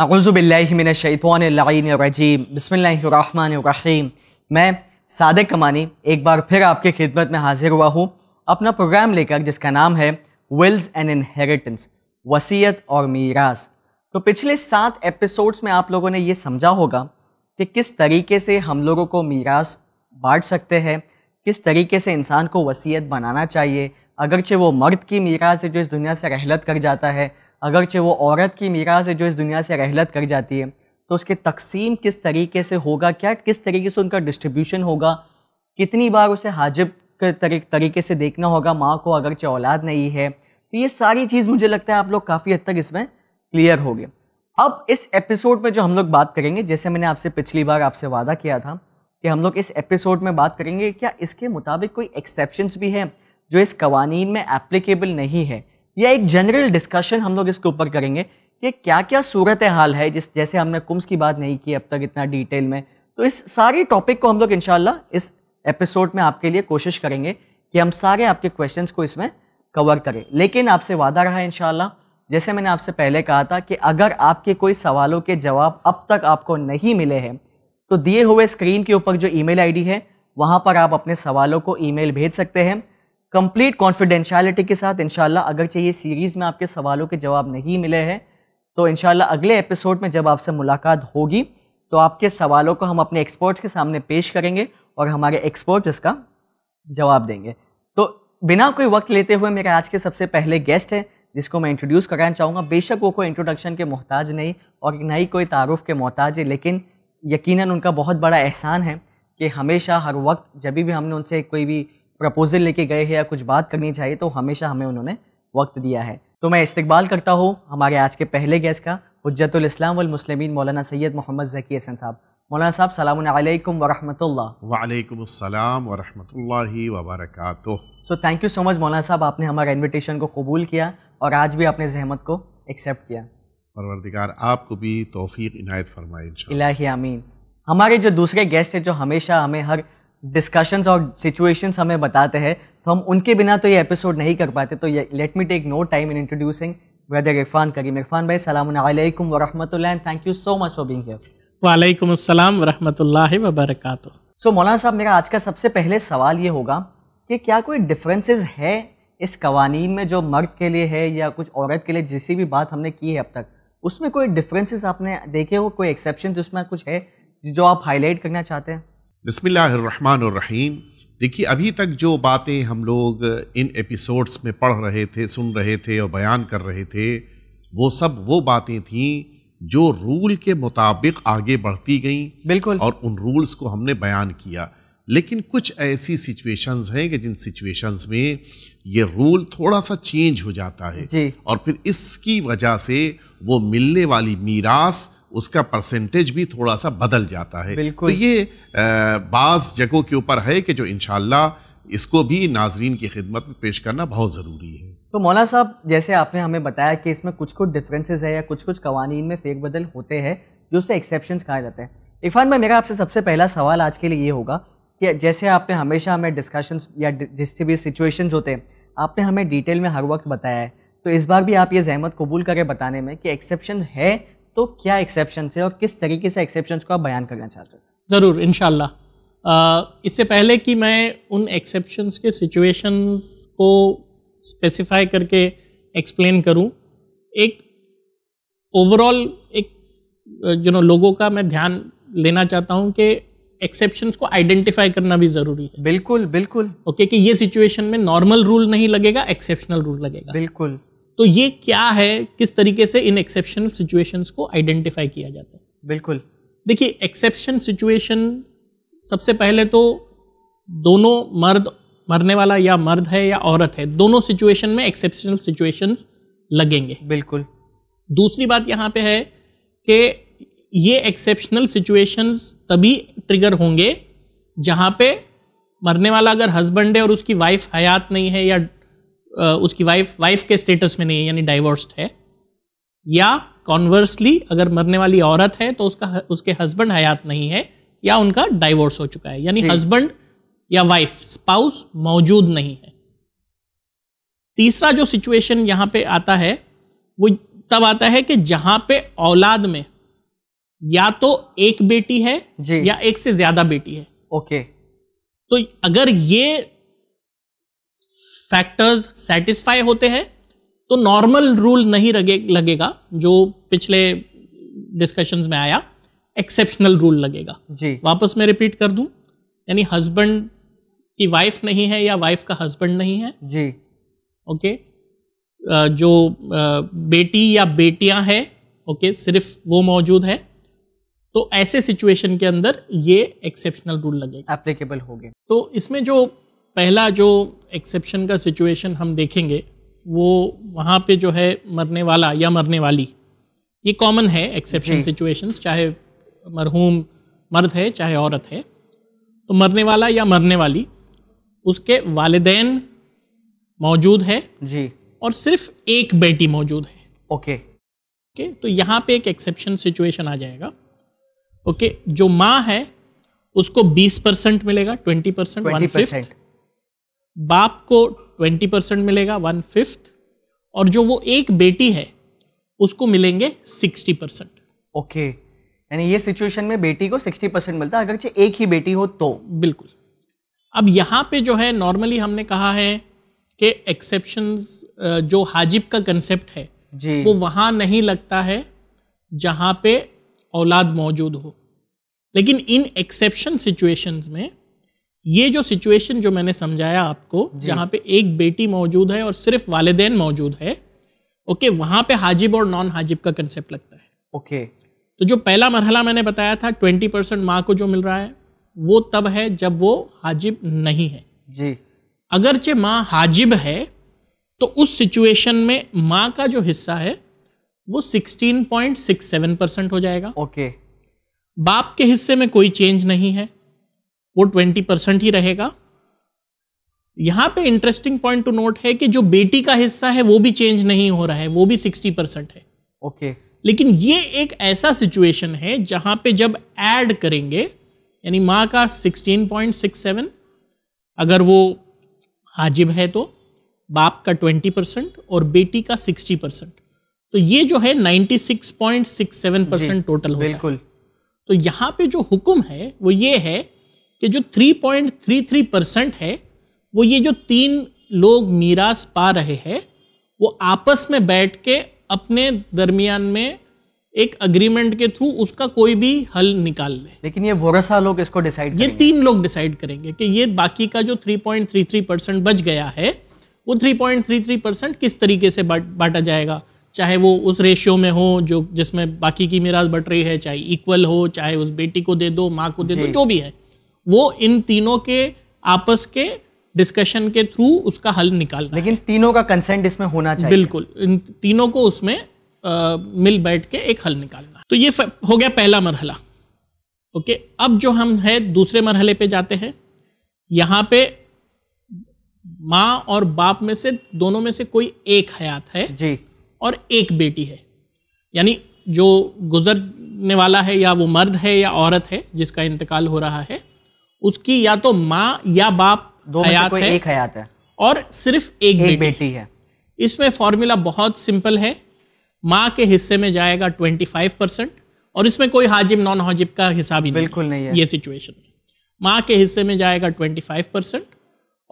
अज़ुबिल्लिमिनशैतवानरजीम बसमीम मैं सादक कमानी एक बार फिर आपके खिदमत में हाजिर हुआ हूँ अपना प्रोग्राम लेकर जिसका नाम है विल्स एंड इनहेरिटेंस वसीयत और मीरास तो पिछले सात एपिसोड्स में आप लोगों ने ये समझा होगा कि किस तरीके से हम लोगों को मीरास बांट सकते हैं किस तरीके से इंसान को वसीयत बनाना चाहिए अगरचे वो मर्द की मीरास है जो इस दुनिया से रहलत कर जाता है अगरचे वो औरत की मीरा से जो इस दुनिया से रहलत कर जाती है तो उसके तकसीम किस तरीके से होगा क्या किस तरीके से उनका डिस्ट्रीब्यूशन होगा कितनी बार उसे हाजिब के तरीके से देखना होगा माँ को अगरचे औलाद नहीं है तो ये सारी चीज़ मुझे लगता है आप लोग काफ़ी हद तक इसमें क्लियर हो गए अब इस एपिसोड में जो हम लोग बात करेंगे जैसे मैंने आपसे पिछली बार आपसे वादा किया था कि हम लोग इस एपिसोड में बात करेंगे क्या इसके मुताबिक कोई एक्सेप्शन भी हैं जो इस कवानीन में एप्लीकेबल नहीं है या एक जनरल डिस्कशन हम लोग इसके ऊपर करेंगे कि क्या क्या सूरत हाल है जिस जैसे हमने कुम्स की बात नहीं की अब तक इतना डिटेल में तो इस सारे टॉपिक को हम लोग इन इस एपिसोड में आपके लिए कोशिश करेंगे कि हम सारे आपके क्वेश्चन को इसमें कवर करें लेकिन आपसे वादा रहा इनशाला जैसे मैंने आपसे पहले कहा था कि अगर आपके कोई सवालों के जवाब अब तक आपको नहीं मिले हैं तो दिए हुए स्क्रीन के ऊपर जो ईमेल आईडी है वहाँ पर आप अपने सवालों को ईमेल भेज सकते हैं कंप्लीट कॉन्फिडेंशियलिटी के साथ इनशाला अगर चाहिए सीरीज़ में आपके सवालों के जवाब नहीं मिले हैं तो इनशाला अगले एपिसोड में जब आपसे मुलाकात होगी तो आपके सवालों को हम अपने एक्सपर्ट्स के सामने पेश करेंगे और हमारे एक्सपर्ट्स इसका जवाब देंगे तो बिना कोई वक्त लेते हुए मेरे आज के सबसे पहले गेस्ट हैं जिसको मैं इंट्रोड्यूस कराना चाहूँगा बेशक वो कोई इंट्रोडक्शन के मोहताज नहीं और ना ही कोई तारुफ के मोहताज है लेकिन यकीनन उनका बहुत बड़ा एहसान है कि हमेशा हर वक्त जब भी हमने उनसे कोई भी प्रपोजल लेके गए हैं या कुछ बात करनी चाहिए तो हमेशा हमें उन्होंने वक्त दिया है तो मैं इस्तकबाल करता हूँ हमारे आज के पहले गेस्ट का हजतुल इस्लाम वल मुस्लिमीन मौलाना सैयद मोहम्मद जकी हसन साहब मौलाना साहब सलाम अलैकुम वरहमतुल्लाह वालेकुम अस्सलाम वरहमतुल्लाहि वबरकातुहू so thank you so much मौलाना साहब आपने हमारा इनविटेशन को कबूल किया और आज भी आपने जहमत को एक्सेप्ट किया परवरदिगार आपको भी तोफ़ी इनायत फरमाए इलाही आमीन हमारे जो दूसरे गेस्ट हैं जो हमेशा हमें हर डिस्कशंस और सिचुएशंस हमें बताते हैं तो हम उनके बिना तो ये एपिसोड नहीं कर पाते तो let me take no time in introducing whether Irfan Karim Irfan भाई सलाम अलैकुम वरहमतुल्लाह and thank you so much for being here वालेकुम अस्सलाम वरहमतुल्लाह बरकातहू सो मौलाना साहब मेरा आज का सबसे पहले सवाल ये होगा कि क्या कोई डिफरेंसेस है इस कवानीन में जो मर्द के लिए है या कुछ औरत के लिए जिस भी बात हमने की है अब तक उसमें कोई डिफरेंसेस आपने देखे हो कोई एक्सेप्शन उसमें कुछ है जो आप हाईलाइट करना चाहते हैं बसमीम देखिए अभी तक जो बातें हम लोग इन एपिसोड्स में पढ़ रहे थे सुन रहे थे और बयान कर रहे थे वो सब वो बातें थीं जो रूल के मुताबिक आगे बढ़ती गईं बिल्कुल और उन रूल्स को हमने बयान किया लेकिन कुछ ऐसी सिचुएशंस हैं कि जिन सिचुएशंस में ये रूल थोड़ा सा चेंज हो जाता है और फिर इसकी वजह से वो मिलने वाली मीरास उसका परसेंटेज भी थोड़ा सा बदल जाता है तो ये बाज़ जगहों के ऊपर है कि जो इनशाला इसको भी नाजरीन की खिदमत में पेश करना बहुत ज़रूरी है तो मौला साहब जैसे आपने हमें बताया कि इसमें कुछ कुछ डिफरेंसेस है या कुछ कुछ कवानीन में फेक बदल होते हैं जो उससे एक्सेप्शन कहा जाता है इरफान भाई मेरा आपसे सबसे पहला सवाल आज के लिए ये होगा कि जैसे आपने हमेशा हमें डिस्कशन या जिससे भी सिचुएशंस होते हैं आपने हमें डिटेल में हर वक्त बताया है तो इस बार भी आप ये जहमत कबूल करें बताने में कि एक्सेप्शन है तो क्या एक्सेप्शन है और किस तरीके से एक्सेप्शन को आप बयान करना चाहते हो ज़रूर इन इससे पहले कि मैं उन एक्सेप्शंस के सिचुएशंस को स्पेसिफाई करके एक्सप्लेन करूं एक ओवरऑल एक यू नो लोगों का मैं ध्यान लेना चाहता हूं कि एक्सेप्शंस को आइडेंटिफाई करना भी जरूरी है बिल्कुल बिल्कुल ओके okay, कि ये सिचुएशन में नॉर्मल रूल नहीं लगेगा एक्सेप्शनल रूल लगेगा बिल्कुल तो ये क्या है किस तरीके से इन एक्सेप्शनल सिचुएशंस को आइडेंटिफाई किया जाता है बिल्कुल देखिए एक्सेप्शन सिचुएशन सबसे पहले तो दोनों मर्द मरने वाला या मर्द है या औरत है दोनों सिचुएशन में एक्सेप्शनल सिचुएशंस लगेंगे बिल्कुल दूसरी बात यहाँ पे है कि ये एक्सेप्शनल सिचुएशंस तभी ट्रिगर होंगे जहाँ पे मरने वाला अगर हस्बैंड है और उसकी वाइफ हयात नहीं है या उसकी वाइफ वाइफ के स्टेटस में नहीं है यानी डाइवोर्स्ड है या कॉन्वर्सली अगर मरने वाली औरत है तो उसका उसके हस्बैंड हयात नहीं है या उनका डाइवोर्स हो चुका है यानी हस्बैंड या वाइफ स्पाउस मौजूद नहीं है तीसरा जो सिचुएशन यहां पे आता है वो तब आता है कि जहां पे औलाद में या तो एक बेटी है या एक से ज्यादा बेटी है ओके तो अगर ये फैक्टर्स सेटिस्फाई होते हैं तो नॉर्मल रूल नहीं लगे लगेगा जो पिछले डिस्कशंस में आया एक्सेप्शनल रूल लगेगा जी वापस मैं रिपीट कर दूं यानी हस्बैंड की वाइफ नहीं है या वाइफ का हस्बैंड नहीं है जी ओके जो बेटी या बेटियां हैं ओके सिर्फ वो मौजूद है तो ऐसे सिचुएशन के अंदर ये एक्सेप्शनल रूल लगेगा एप्लीकेबल हो गए तो इसमें जो पहला जो एक्सेप्शन का सिचुएशन हम देखेंगे वो वहाँ पे जो है मरने वाला या मरने वाली ये कॉमन है एक्सेप्शन सिचुएशंस चाहे मरहूम मर्द है चाहे औरत है तो मरने वाला या मरने वाली उसके वालदेन मौजूद है जी और सिर्फ एक बेटी मौजूद है ओके ओके तो यहाँ पे एक एक्सेप्शन सिचुएशन आ जाएगा ओके जो माँ है उसको 20 परसेंट मिलेगा 20 परसेंट वन फिफ्थ बाप को ट्वेंटी परसेंट मिलेगा वन फिफ्थ और जो वो एक बेटी है उसको मिलेंगे सिक्सटी परसेंट ओके यानी ये सिचुएशन में बेटी को सिक्सटी परसेंट मिलता है अगर एक ही बेटी हो तो बिल्कुल अब यहाँ पे जो है नॉर्मली हमने कहा है कि एक्सेप्शन जो हाजिब का कंसेप्ट है जी वो वहाँ नहीं लगता है जहाँ पे औलाद मौजूद हो लेकिन इन एक्सेप्शन सिचुएशंस में ये जो सिचुएशन जो मैंने समझाया आपको जहाँ पे एक बेटी मौजूद है और सिर्फ वालदेन मौजूद है ओके वहां पे हाजिब और नॉन हाजिब का कंसेप्ट लगता है ओके तो जो पहला मरहला मैंने बताया था ट्वेंटी परसेंट माँ को जो मिल रहा है वो तब है जब वो हाजिब नहीं है जी अगरचे माँ हाजिब है तो उस सिचुएशन में माँ का जो हिस्सा है वो सिक्सटीन परसेंट हो जाएगा ओके बाप के हिस्से में कोई चेंज नहीं है वो ट्वेंटी परसेंट ही रहेगा यहां पे इंटरेस्टिंग पॉइंट टू नोट है कि जो बेटी का हिस्सा है वो भी चेंज नहीं हो रहा है वो भी सिक्सटी परसेंट है ओके okay. लेकिन ये एक ऐसा सिचुएशन है जहां पे जब ऐड करेंगे यानी माँ का सिक्सटीन पॉइंट सिक्स सेवन अगर वो हाजिब है तो बाप का ट्वेंटी परसेंट और बेटी का सिक्सटी परसेंट तो ये जो है ninety six point six seven percent total हो बिल्कुल तो यहां पे जो हुक्म है वो ये है कि जो 3.33 परसेंट है वो ये जो तीन लोग मीरास पा रहे हैं वो आपस में बैठ के अपने दरमियान में एक अग्रीमेंट के थ्रू उसका कोई भी हल निकाल ले लेकिन ये वोरसा लोग इसको डिसाइड ये तीन लोग डिसाइड करेंगे कि ये बाकी का जो 3.33 परसेंट बच गया है वो 3.33 परसेंट किस तरीके से बांटा जाएगा चाहे वो उस रेशियो में हो जो जिसमें बाकी की मीराज बट रही है चाहे इक्वल हो चाहे उस बेटी को दे दो माँ को दे दो जो भी है वो इन तीनों के आपस के डिस्कशन के थ्रू उसका हल निकालना लेकिन तीनों का कंसेंट इसमें होना चाहिए बिल्कुल इन तीनों को उसमें आ, मिल बैठ के एक हल निकालना तो ये हो गया पहला मरहला ओके अब जो हम है दूसरे मरहले पे जाते हैं यहाँ पे माँ और बाप में से दोनों में से कोई एक हयात है जी और एक बेटी है यानी जो गुजरने वाला है या वो मर्द है या औरत है जिसका इंतकाल हो रहा है उसकी या तो माँ या बाप दो हयात है एक हयात है और सिर्फ एक, एक बेटी, बेटी है इसमें फॉर्मूला बहुत सिंपल है माँ के हिस्से में जाएगा ट्वेंटी फाइव परसेंट और इसमें कोई हाजिब नॉन हाजिब का हिसाब ही बिल्कुल नहीं, नहीं है ये सिचुएशन में माँ के हिस्से में जाएगा ट्वेंटी फाइव परसेंट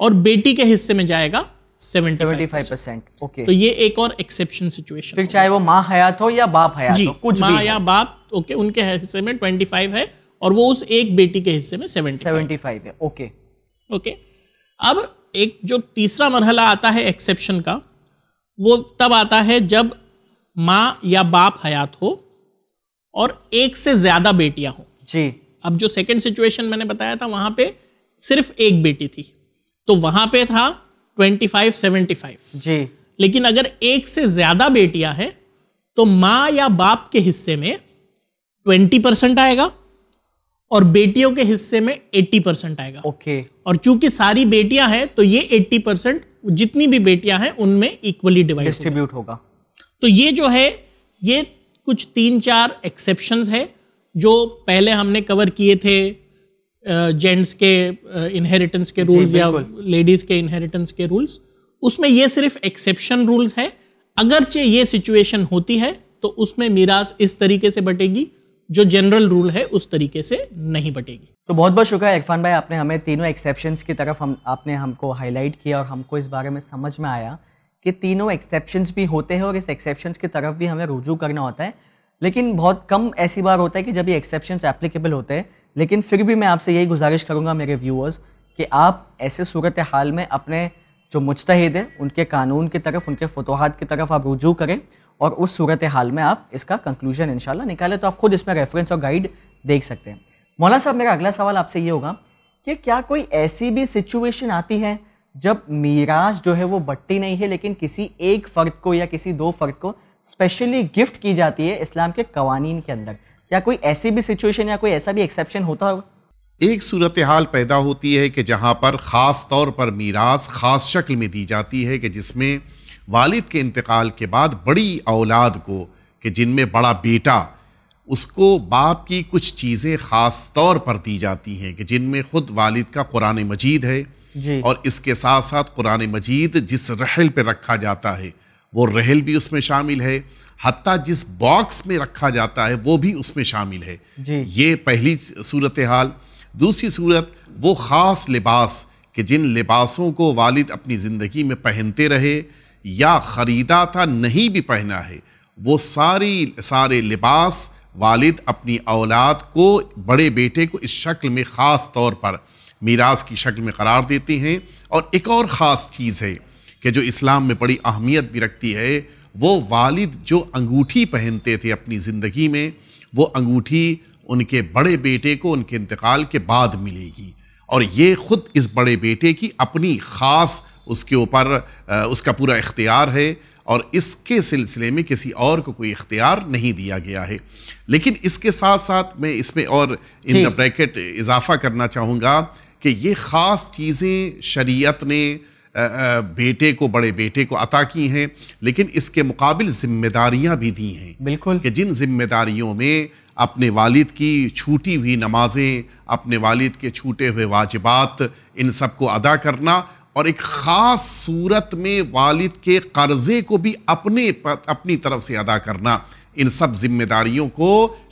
और बेटी के हिस्से में जाएगा सेवेंटी फाइव परसेंट ओके तो ये एक और एक्सेप्शन सिचुएशन फिर चाहे वो माँ हयात हो या बाप हयात हो कुछ माँ या बाप ओके उनके हिस्से में ट्वेंटी फाइव है और वो उस एक बेटी के हिस्से में सेवेंटी सेवेंटी फाइव है ओके ओके अब एक जो तीसरा मरहला आता है एक्सेप्शन का वो तब आता है जब माँ या बाप हयात हो और एक से ज़्यादा बेटियां हों जी अब जो सेकंड सिचुएशन मैंने बताया था वहां पे सिर्फ एक बेटी थी तो वहां पे था ट्वेंटी फाइव सेवेंटी फाइव जी लेकिन अगर एक से ज़्यादा बेटियां हैं तो माँ या बाप के हिस्से में ट्वेंटी परसेंट आएगा और बेटियों के हिस्से में 80 परसेंट आएगा ओके okay. और चूंकि सारी बेटियां हैं तो ये 80 परसेंट जितनी भी बेटियां हैं उनमें इक्वली डिवाइड डिस्ट्रीब्यूट होगा तो ये जो है ये कुछ तीन चार एक्सेप्शन है जो पहले हमने कवर किए थे जेंट्स के इनहेरिटेंस के रूल्स या लेडीज के इनहेरिटेंस के रूल्स उसमें ये सिर्फ एक्सेप्शन रूल्स है अगरचे ये सिचुएशन होती है तो उसमें मीरास इस तरीके से बटेगी जो जनरल रूल है उस तरीके से नहीं बटेगी तो बहुत बहुत शुक्रिया इरफान भाई आपने हमें तीनों एक्सेप्शन की तरफ हम आपने हमको हाईलाइट किया और हमको इस बारे में समझ में आया कि तीनों एक्सेप्शन भी होते हैं और इस एक्सेप्शन की तरफ भी हमें रुजू करना होता है लेकिन बहुत कम ऐसी बार होता है कि जब ये एक्सेप्शन एप्लीकेबल होते हैं लेकिन फिर भी मैं आपसे यही गुजारिश करूँगा मेरे व्यूअर्स कि आप ऐसे सूरत हाल में अपने जो मुश्तद हैं उनके कानून की तरफ उनके फतवाहत की तरफ आप रुजू करें और उस सूरत हाल में आप इसका कंक्लूजन इनशाला निकालें तो आप खुद इसमें रेफरेंस और गाइड देख सकते हैं मौला साहब मेरा अगला सवाल आपसे ये होगा कि क्या कोई ऐसी भी सिचुएशन आती है जब मीराज जो है वो बट्टी नहीं है लेकिन किसी एक फ़र्द को या किसी दो फ़र्द को स्पेशली गिफ्ट की जाती है इस्लाम के कवानीन के अंदर क्या कोई ऐसी भी सिचुएशन या कोई ऐसा भी एक्सेप्शन होता होगा एक सूरत हाल पैदा होती है कि जहाँ पर ख़ास तौर पर मीरास ख़ास शक्ल में दी जाती है कि जिसमें वालिद के इंतकाल के बाद बड़ी औलाद को कि जिनमें बड़ा बेटा उसको बाप की कुछ चीज़ें ख़ास तौर पर दी जाती हैं कि जिनमें ख़ुद वालिद का कुरान मजीद है जी। और इसके साथ साथ कुरान मजीद जिस रहल पर रखा जाता है वो रहल भी उसमें शामिल है हती जिस बॉक्स में रखा जाता है वो भी उसमें शामिल है जी। ये पहली सूरत हाल दूसरी सूरत वो ख़ास लिबास कि जिन लिबासों को वालिद अपनी ज़िंदगी में पहनते रहे या ख़रीदा था नहीं भी पहना है वो सारी सारे लिबास वालिद अपनी औलाद को बड़े बेटे को इस शक्ल में ख़ास तौर पर मीरास की शक्ल में करार देते हैं और एक और ख़ास चीज़ है कि जो इस्लाम में बड़ी अहमियत भी रखती है वो वालिद जो अंगूठी पहनते थे अपनी ज़िंदगी में वो अंगूठी उनके बड़े बेटे को उनके इंतकाल के बाद मिलेगी और ये ख़ुद इस बड़े बेटे की अपनी ख़ास उसके ऊपर उसका पूरा इख्तियार है और इसके सिलसिले में किसी और को कोई इख्तियार नहीं दिया गया है लेकिन इसके साथ साथ मैं इसमें और इन द ब्रैकेट इजाफा करना चाहूँगा कि ये ख़ास चीज़ें शरीयत ने बेटे को बड़े बेटे को अता की हैं लेकिन इसके मुकाबल जिम्मेदारियां भी दी हैं बिल्कुल कि जिन जिम्मेदारियों में अपने वालिद की छूटी हुई नमाजें अपने वालिद के छूटे हुए वाजिबात इन सब को अदा करना और एक ख़ास सूरत में वालिद के कर्ज़े को भी अपने अपनी तरफ से अदा करना इन सब जिम्मेदारियों को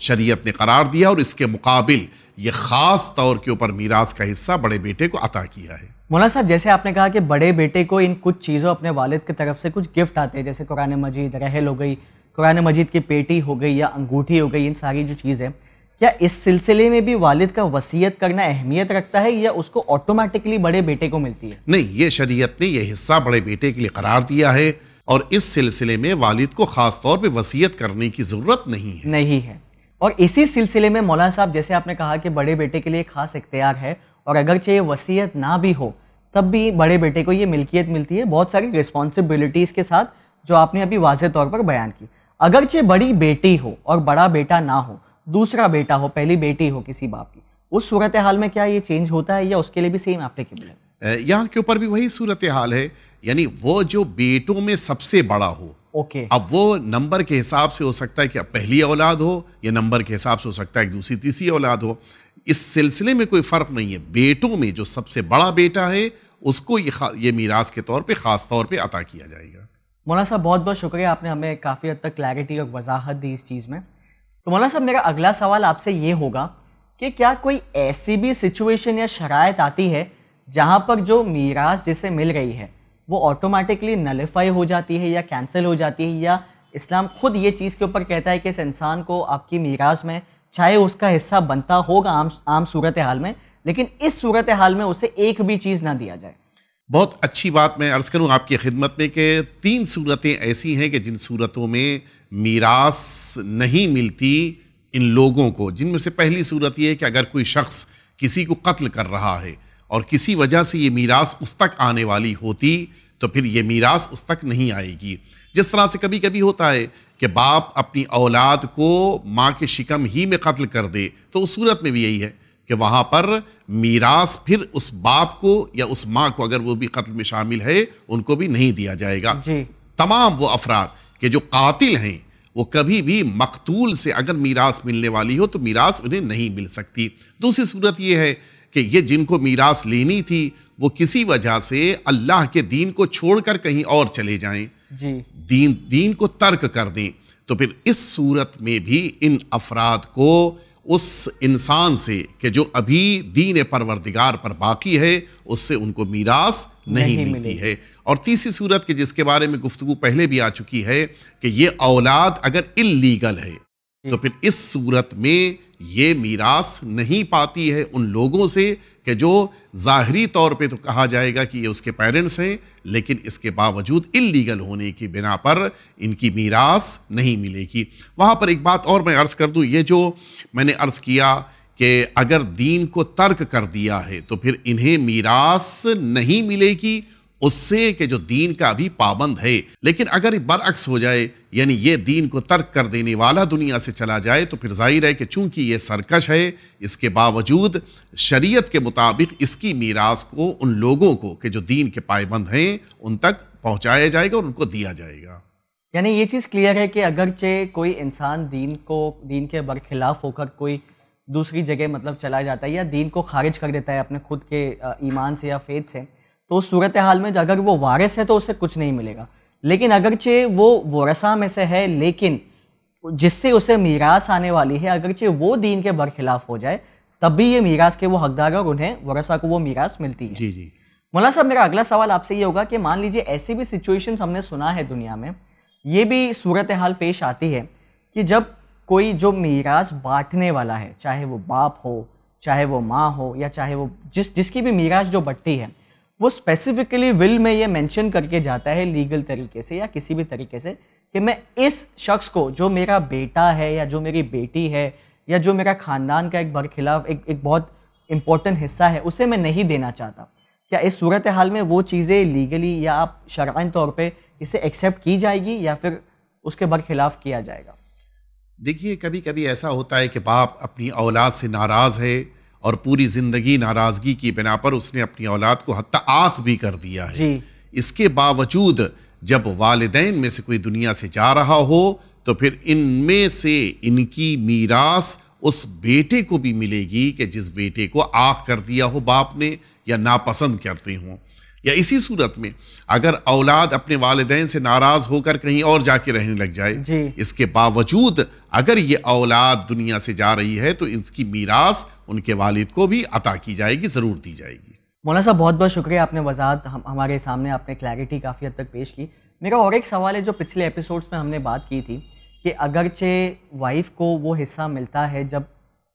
शरीयत ने करार दिया और इसके मुकाबिल ये ख़ास तौर के ऊपर मीराज का हिस्सा बड़े बेटे को अता किया है मौलाना साहब जैसे आपने कहा कि बड़े बेटे को इन कुछ चीज़ों अपने वालिद की तरफ से कुछ गिफ्ट आते हैं जैसे कुरान मजीद रहल हो गई कुरान मजीद की पेटी हो गई या अंगूठी हो गई इन सारी जो चीज़ें क्या इस सिलसिले में भी वालिद का वसीयत करना अहमियत रखता है या उसको ऑटोमेटिकली बड़े बेटे को मिलती है नहीं ये शरीयत ने यह हिस्सा बड़े बेटे के लिए करार दिया है और इस सिलसिले में वालिद को खास तौर पे वसीयत करने की ज़रूरत नहीं है नहीं है और इसी सिलसिले में मौलाना साहब जैसे आपने कहा कि बड़े बेटे के लिए खास इख्तियार है और अगरचे ये वसीयत ना भी हो तब भी बड़े बेटे को ये मिल्कियत मिलती है बहुत सारी रिस्पॉन्सिबिलिटीज़ के साथ जो आपने अभी वाज तौर पर बयान की अगरचे बड़ी बेटी हो और बड़ा बेटा ना हो दूसरा बेटा हो पहली बेटी हो किसी बाप की उस सूरत हाल में क्या ये चेंज होता है या उसके लिए भी सेम एप्लीकेबल है यहाँ के ऊपर भी वही सूरत हाल है यानी वो जो बेटों में सबसे बड़ा हो ओके okay. अब वो नंबर के हिसाब से हो सकता है कि अब पहली औलाद हो या नंबर के हिसाब से हो सकता है कि दूसरी तीसरी औलाद हो इस सिलसिले में कोई फ़र्क नहीं है बेटों में जो सबसे बड़ा बेटा है उसको ये ये मीरास के तौर पे ख़ास तौर पे अता किया जाएगा मौलाना साहब बहुत बहुत शुक्रिया आपने हमें काफ़ी हद तक क्लैरिटी और वजाहत दी इस चीज़ में तो मौलाना साहब मेरा अगला सवाल आपसे ये होगा कि क्या कोई ऐसी भी सिचुएशन या शराय आती है जहाँ पर जो मीरास जिसे मिल रही है वो ऑटोमेटिकली नलिफाई हो जाती है या कैंसिल हो जाती है या इस्लाम खुद ये चीज़ के ऊपर कहता है कि इस इंसान को आपकी मीरास में चाहे उसका हिस्सा बनता होगा आम आम सूरत हाल में लेकिन इस सूरत हाल में उसे एक भी चीज़ ना दिया जाए बहुत अच्छी बात मैं अर्ज़ करूँ आपकी खिदमत में कि तीन सूरतें ऐसी हैं कि जिन सूरतों में मीरास नहीं मिलती इन लोगों को जिनमें से पहली सूरत यह है कि अगर कोई शख्स किसी को कत्ल कर रहा है और किसी वजह से ये मीरास उस तक आने वाली होती तो फिर ये मीरास उस तक नहीं आएगी जिस तरह से कभी कभी होता है कि बाप अपनी औलाद को माँ के शिकम ही में कत्ल कर दे तो उस सूरत में भी यही है कि वहाँ पर मीरास फिर उस बाप को या उस माँ को अगर वो भी कत्ल में शामिल है उनको भी नहीं दिया जाएगा तमाम वो अफराद के जो कातिल हैं वो कभी भी मकतूल से अगर मीरास मिलने वाली हो तो मीरास उन्हें नहीं मिल सकती दूसरी सूरत यह है कि ये जिनको मीरास लेनी थी वो किसी वजह से अल्लाह के दीन को छोड़कर कहीं और चले जाएं जी दीन दीन को तर्क कर दें तो फिर इस सूरत में भी इन अफराद को उस इंसान से कि जो अभी दीन परवरदिगार पर बाकी है उससे उनको मीरास नहीं, नहीं मिलती है और तीसरी सूरत के जिसके बारे में गुफ्तु पहले भी आ चुकी है कि ये औलाद अगर इलीगल है हम्म। तो फिर इस सूरत में ये मीरास नहीं पाती है उन लोगों से कि जो ज़ाहरी तौर पे तो कहा जाएगा कि ये उसके पेरेंट्स हैं लेकिन इसके बावजूद इलीगल होने की बिना पर इनकी मीरास नहीं मिलेगी वहाँ पर एक बात और मैं अर्ज़ कर दूँ ये जो मैंने अर्ज़ किया कि अगर दीन को तर्क कर दिया है तो फिर इन्हें मीरास नहीं मिलेगी उससे कि जो दीन का अभी पाबंद है लेकिन अगर बरअक्स हो जाए यानी ये दीन को तर्क कर देने वाला दुनिया से चला जाए तो फिर जाहिर है कि चूंकि ये सरकश है इसके बावजूद शरीयत के मुताबिक इसकी मीरास को उन लोगों को कि जो दीन के पाबंद हैं उन तक पहुंचाया जाएगा और उनको दिया जाएगा यानी ये चीज़ क्लियर है कि अगरचे कोई इंसान दीन को दीन के बरखिलाफ होकर कोई दूसरी जगह मतलब चला जाता है या दीन को खारिज कर देता है अपने खुद के ईमान से या फेद से तो उस सूरत हाल में अगर वो वारिस है तो उसे कुछ नहीं मिलेगा लेकिन अगरचे वो वरसा में से है लेकिन जिससे उसे मीरास आने वाली है अगरचे वो दीन के बरखिलाफ हो जाए तब भी ये मीरास के वो हकदार और उन्हें वरसा को वो मीरास मिलती है जी जी मौला साहब मेरा अगला सवाल आपसे ये होगा कि मान लीजिए ऐसी भी सिचुएशन हमने सुना है दुनिया में ये भी सूरत हाल पेश आती है कि जब कोई जो मीरास बांटने वाला है चाहे वो बाप हो चाहे वो माँ हो या चाहे वो जिस जिसकी भी मीरास जो बट्टी है वो स्पेसिफिकली विल में ये मेंशन करके जाता है लीगल तरीके से या किसी भी तरीके से कि मैं इस शख्स को जो मेरा बेटा है या जो मेरी बेटी है या जो मेरा ख़ानदान का एक बरखिलाफ एक एक बहुत इम्पोर्टेंट हिस्सा है उसे मैं नहीं देना चाहता क्या इस सूरत हाल में वो चीज़ें लीगली या आप शरा तौर पर इसे एक्सेप्ट की जाएगी या फिर उसके बरखिलाफ किया जाएगा देखिए कभी कभी ऐसा होता है कि बाप अपनी औलाद से नाराज़ है और पूरी जिंदगी नाराजगी की बिना पर उसने अपनी औलाद को हत्या आंख भी कर दिया है इसके बावजूद जब वालदेन में से कोई दुनिया से जा रहा हो तो फिर इनमें से इनकी मीरास उस बेटे को भी मिलेगी कि जिस बेटे को आंख कर दिया हो बाप ने या नापसंद करते हों या इसी सूरत में अगर औलाद अपने वालदेन से नाराज़ होकर कहीं और जाके रहने लग जाए इसके बावजूद अगर ये औलाद दुनिया से जा रही है तो इसकी मीरास उनके वालिद को भी अता की जाएगी ज़रूर दी जाएगी मौलाना साहब बहुत बहुत शुक्रिया आपने वजात हम हमारे सामने आपने क्लैरिटी काफ़ी हद तक पेश की मेरा और एक सवाल है जो पिछले एपिसोड्स में हमने बात की थी कि अगरचे वाइफ को वो हिस्सा मिलता है जब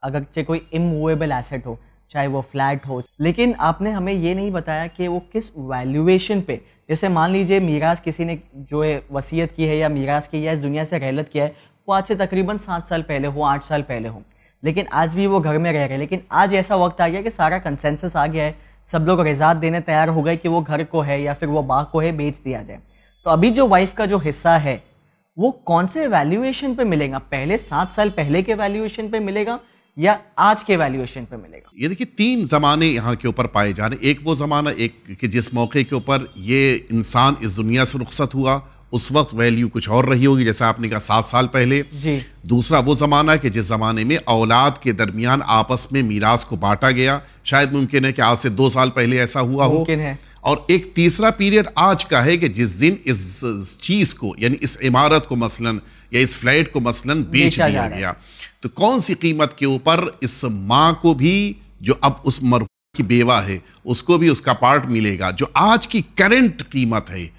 अगरचे कोई इमूवेबल एसेट हो चाहे वो फ्लैट हो लेकिन आपने हमें ये नहीं बताया कि वो किस वैल्यूएशन पे जैसे मान लीजिए मीराज किसी ने जो है वसीयत की है या मीराज की या इस दुनिया से रहलत किया है वो आज से तकरीबन सात साल पहले हो आठ साल पहले हो लेकिन आज भी वो घर में रह रहे हैं लेकिन आज ऐसा वक्त आ गया कि सारा कंसेंसस आ गया है सब लोग रिजात देने तैयार हो गए कि वो घर को है या फिर वो बाग को है बेच दिया जाए तो अभी जो वाइफ का जो हिस्सा है वो कौन से वैल्यूएशन पे मिलेगा पहले सात साल पहले के वैल्यूएशन पे मिलेगा या आज के वैल्यूएशन पे मिलेगा ये देखिए तीन जमाने यहाँ के ऊपर पाए जा रहे हैं एक वो ज़माना एक कि जिस मौके के ऊपर ये इंसान इस दुनिया से रुखसत हुआ उस वक्त वैल्यू कुछ और रही होगी जैसे आपने कहा सात साल पहले जी दूसरा वो ज़माना कि जिस ज़माने में औलाद के दरमियान आपस में मीरास को बांटा गया शायद मुमकिन है कि आज से दो साल पहले ऐसा हुआ हो है और एक तीसरा पीरियड आज का है कि जिस दिन इस चीज़ को यानी इस इमारत को मसलन या इस फ्लैट को मसलन बेच दिया गया, गया। तो कौन सी कीमत के ऊपर इस माँ को भी जो अब उस मर की बेवा है उसको भी उसका पार्ट मिलेगा जो आज की करंट कीमत है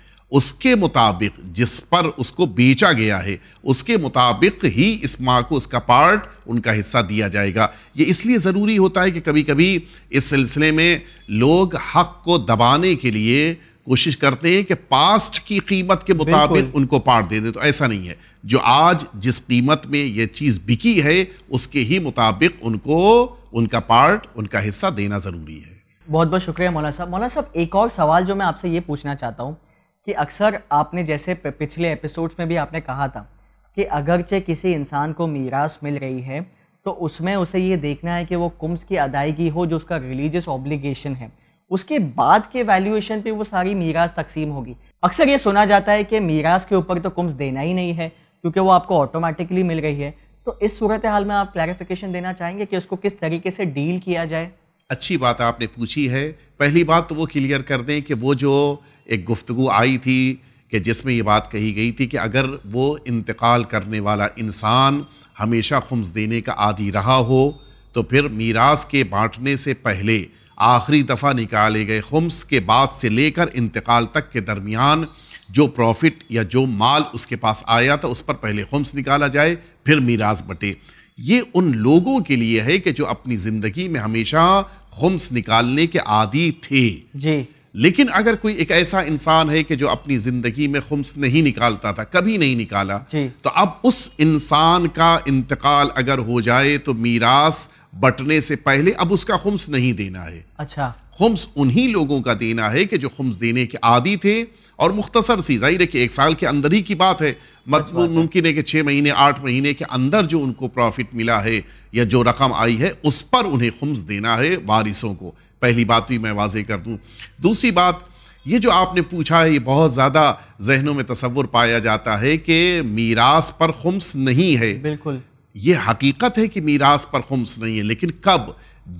उसके मुताबिक जिस पर उसको बेचा गया है उसके मुताबिक ही इस माँ को उसका पार्ट उनका हिस्सा दिया जाएगा ये इसलिए ज़रूरी होता है कि कभी कभी इस सिलसिले में लोग हक को दबाने के लिए कोशिश करते हैं कि पास्ट की कीमत के मुताबिक उनको पार्ट दे दें तो ऐसा नहीं है जो आज जिस कीमत में ये चीज़ बिकी है उसके ही मुताबिक उनको उनका पार्ट उनका हिस्सा देना ज़रूरी है बहुत बहुत शुक्रिया मौलाना साहब मौलाना साहब एक और सवाल जो मैं आपसे ये पूछना चाहता हूँ कि अक्सर आपने जैसे पिछले एपिसोड्स में भी आपने कहा था कि अगरचे किसी इंसान को मीरास मिल रही है तो उसमें उसे ये देखना है कि वो कुम्स की अदायगी हो जो उसका रिलीजियस ऑब्लिगेशन है उसके बाद के वैल्यूएशन पे वो सारी मीरास तकसीम होगी अक्सर ये सुना जाता है कि मीरास के ऊपर तो कुम्स देना ही नहीं है क्योंकि वो आपको ऑटोमेटिकली मिल गई है तो इस सूरत हाल में आप क्लैरिफिकेशन देना चाहेंगे कि उसको किस तरीके से डील किया जाए अच्छी बात आपने पूछी है पहली बात तो वो क्लियर कर दें कि वो जो एक गुफ्तु आई थी कि जिसमें ये बात कही गई थी कि अगर वो इंतकाल करने वाला इंसान हमेशा खम्स देने का आदि रहा हो तो फिर मीरास के बांटने से पहले आखिरी दफ़ा निकाले गए खुम्स के बाद से लेकर इंतकाल तक के दरमियान जो प्रॉफिट या जो माल उसके पास आया था उस पर पहले खम्स निकाला जाए फिर मीराज बटे ये उन लोगों के लिए है कि जो अपनी ज़िंदगी में हमेशा खम्स निकालने के आदि थे जी लेकिन अगर कोई एक ऐसा इंसान है कि जो अपनी ज़िंदगी में खुम्स नहीं निकालता था कभी नहीं निकाला तो अब उस इंसान का इंतकाल अगर हो जाए तो मीरास बटने से पहले अब उसका खुम्स नहीं देना है अच्छा खुम्स उन्हीं लोगों का देना है कि जो खुम्स देने के आदि थे और मुख्तसर सी जाहिर है कि एक साल के अंदर ही की बात है मुमकिन है कि छः महीने आठ महीने के अंदर जो उनको प्रॉफिट मिला है या जो रकम आई है उस पर उन्हें खुम्स देना है वारिसों को पहली बात भी तो मैं वाजे कर दूँ दूसरी बात ये जो आपने पूछा है ये बहुत ज़्यादा जहनों में तस्वुर पाया जाता है कि मीरास पर खुम्स नहीं है बिल्कुल ये हकीकत है कि मीरास पर खुम्स नहीं है लेकिन कब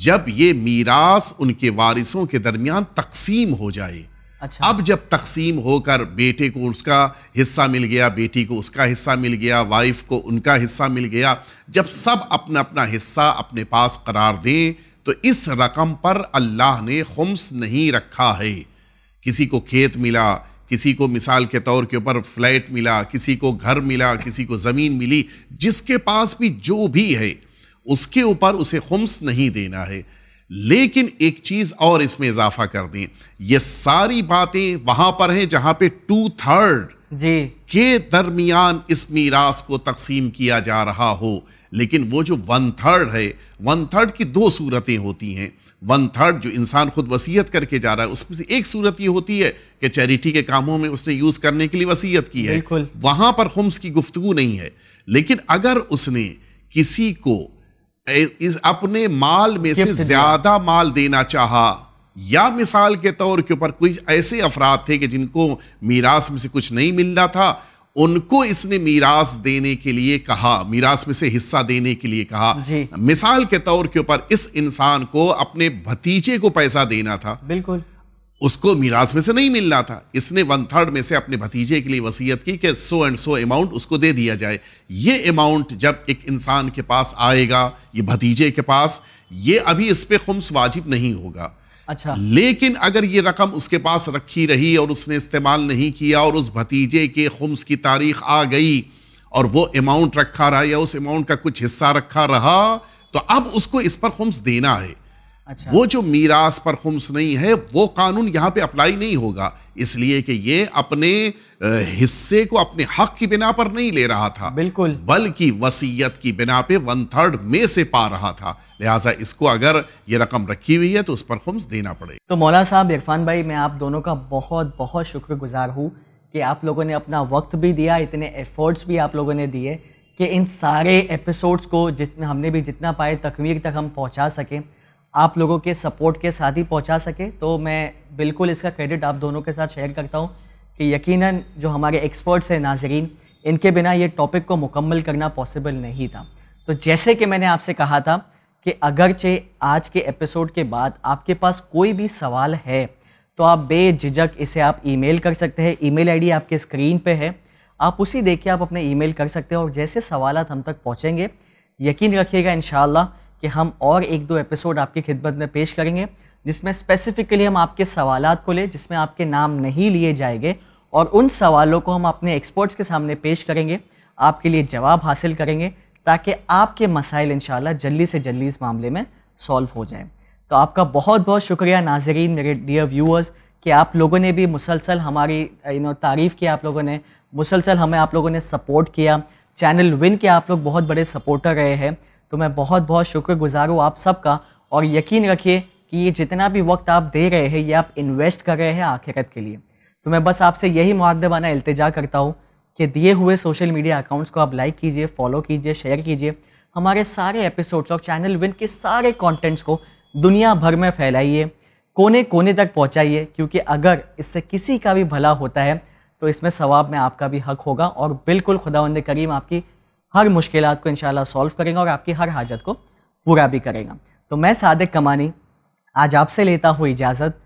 जब ये मीरास उनके वारिसों के दरमियान तकसीम हो जाए अच्छा। अब जब तकसीम होकर बेटे को उसका हिस्सा मिल गया बेटी को उसका हिस्सा मिल गया वाइफ को उनका हिस्सा मिल गया जब सब अपना अपना हिस्सा अपने पास करार दें तो इस रकम पर अल्लाह ने खुम्स नहीं रखा है किसी को खेत मिला किसी को मिसाल के तौर के ऊपर फ्लैट मिला किसी को घर मिला किसी को ज़मीन मिली जिसके पास भी जो भी है उसके ऊपर उसे खुम्स नहीं देना है लेकिन एक चीज और इसमें इजाफा कर दें ये सारी बातें वहां पर हैं जहां पे टू थर्ड जी के दरमियान इस मीरास को तकसीम किया जा रहा हो लेकिन वो जो वन थर्ड है वन थर्ड की दो सूरतें होती हैं वन थर्ड जो इंसान खुद वसीयत करके जा रहा है उसमें से एक सूरत ये होती है कि चैरिटी के कामों में उसने यूज़ करने के लिए वसीयत की है वहां पर खुम्स की गुफ्तु नहीं है लेकिन अगर उसने किसी को इस अपने माल में से ज्यादा माल देना चाहा या मिसाल के तौर के ऊपर कुछ ऐसे अफराद थे कि जिनको मीरास में से कुछ नहीं मिल रहा था उनको इसने मीरास देने के लिए कहा मीरास में से हिस्सा देने के लिए कहा मिसाल के तौर के ऊपर इस इंसान को अपने भतीजे को पैसा देना था बिल्कुल उसको मीरास में से नहीं मिल रहा था इसने वन थर्ड में से अपने भतीजे के लिए वसीयत की कि सो एंड सो अमाउंट उसको दे दिया जाए ये अमाउंट जब एक इंसान के पास आएगा ये भतीजे के पास ये अभी इस पर खुम्स वाजिब नहीं होगा अच्छा लेकिन अगर ये रकम उसके पास रखी रही और उसने इस्तेमाल नहीं किया और उस भतीजे के खुम्स की तारीख आ गई और वो अमाउंट रखा रहा या उस अमाउंट का कुछ हिस्सा रखा रहा तो अब उसको इस पर खुम्स देना है अच्छा। वो जो मीरास पर खुम्स नहीं है वो कानून यहाँ पे अप्लाई नहीं होगा इसलिए कि ये अपने हिस्से को अपने हक की बिना पर नहीं ले रहा था बिल्कुल बल्कि वसीयत की बिना पे वन थर्ड में से पा रहा था लिहाजा इसको अगर ये रकम रखी हुई है तो उस पर खुम्स देना पड़ेगा तो मौला साहब इरफान भाई मैं आप दोनों का बहुत बहुत शुक्रगुजार हूँ कि आप लोगों ने अपना वक्त भी दिया इतने एफर्ट्स भी आप लोगों ने दिए कि इन सारे एपिसोड्स को जितने हमने भी जितना पाए तकमीर तक हम पहुँचा सकें आप लोगों के सपोर्ट के साथ ही पहुंचा सके तो मैं बिल्कुल इसका क्रेडिट आप दोनों के साथ शेयर करता हूं कि यकीनन जो हमारे एक्सपर्ट्स हैं नाजरीन इनके बिना ये टॉपिक को मुकम्मल करना पॉसिबल नहीं था तो जैसे कि मैंने आपसे कहा था कि अगरचे आज के एपिसोड के बाद आपके पास कोई भी सवाल है तो आप बेझिझक इसे आप ईमेल कर सकते हैं ईमेल आईडी आपके स्क्रीन पे है आप उसी देख के आप अपने ईमेल कर सकते हैं और जैसे सवाल हम तक पहुँचेंगे यकीन रखिएगा इन कि हम और एक दो एपिसोड आपकी खिदमत में पेश करेंगे जिसमें स्पेसिफिकली हम आपके सवाल को ले जिसमें आपके नाम नहीं लिए जाएंगे और उन सवालों को हम अपने एक्सपर्ट्स के सामने पेश करेंगे आपके लिए जवाब हासिल करेंगे ताकि आपके मसाइल इन जल्दी से जल्दी इस मामले में सॉल्व हो जाएँ तो आपका बहुत बहुत शुक्रिया नाजरीन मेरे डियर व्यूअर्स कि आप लोगों ने भी मुसलसल हमारी यू नो तारीफ़ की आप लोगों ने मुसलसल हमें आप लोगों ने सपोर्ट किया चैनल विन के आप लोग बहुत बड़े सपोर्टर रहे हैं तो मैं बहुत बहुत शुक्रगुजार हूँ आप सबका और यकीन रखिए कि ये जितना भी वक्त आप दे रहे हैं ये आप इन्वेस्ट कर रहे हैं आखिरत के लिए तो मैं बस आपसे यही बना इल्तजा करता हूँ कि दिए हुए सोशल मीडिया अकाउंट्स को आप लाइक कीजिए फॉलो कीजिए शेयर कीजिए हमारे सारे एपिसोड्स और चैनल विन के सारे कॉन्टेंट्स को दुनिया भर में फैलाइए कोने कोने तक पहुँचाइए क्योंकि अगर इससे किसी का भी भला होता है तो इसमें सवाब में आपका भी हक होगा और बिल्कुल खुदांद करीम आपकी हर मुश्किल को इन सॉल्व करेगा और आपकी हर हाजत को पूरा भी करेगा तो मैं सादिक कमानी आज आपसे लेता हूँ इजाज़त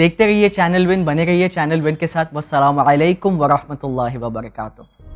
देखते रहिए चैनल विन बने रहिए चैनल विन के साथ वालेकुम वरहमल वबरकातुहू